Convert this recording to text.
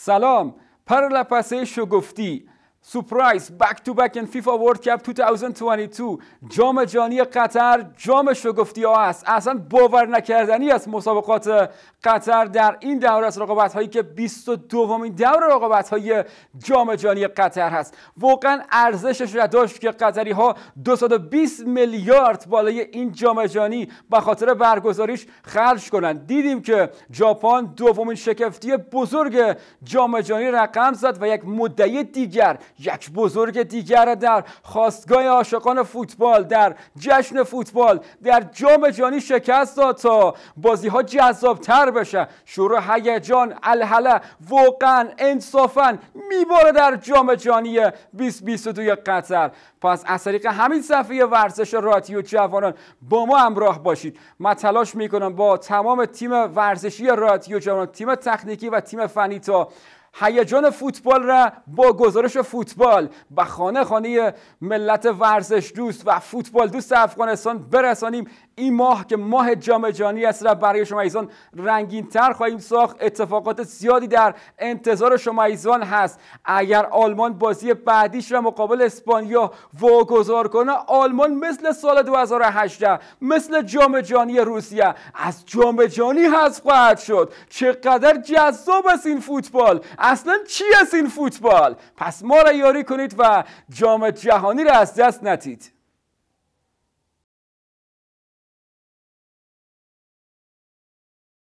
سلام پر لپسه شگفتی سپرایز بک تو بک ان فیفا ورلد کپ 2022 جام جانی قطر جام شگفتی ها است اصلا باور نکردنی است مسابقات قطر در این دوره از رقابت هایی که 22 دوره رقابت های جام جانی قطر هست واقعا ارزشش را داشت که قطری ها 220 میلیارد بالای این جام جانی به خاطر برگزاریش خرج کنند دیدیم که ژاپن دومین شکفتی بزرگ جام جانی رقم زد و یک مدعی دیگر یک بزرگ دیگر در خواستگاه عاشقان فوتبال در جشن فوتبال در جام جانی شکست داد تا بازی ها جذاب تر بشه شروع هیجان الهله واقعا انصافا میباره در جام جانی 2022 قطر پس از طریق همین صفحه ورزش رادیو جوانان با ما همراه باشید من تلاش میکنم با تمام تیم ورزشی رادیو جوانان تیم تکنیکی و تیم فنی تا هیجان فوتبال را با گزارش فوتبال و خانه خانه ملت ورزش دوست و فوتبال دوست افغانستان برسانیم این ماه که ماه جام جهانی است را برای شما ایزان رنگین تر خواهیم ساخت اتفاقات زیادی در انتظار شما ایزان هست اگر آلمان بازی بعدیش را مقابل اسپانیا واگذار کنه آلمان مثل سال 2018 مثل جام جهانی روسیه از جام جهانی حذف خواهد شد چقدر جذاب است این فوتبال اصلا چی است این فوتبال پس ما را یاری کنید و جام جهانی را از دست نتید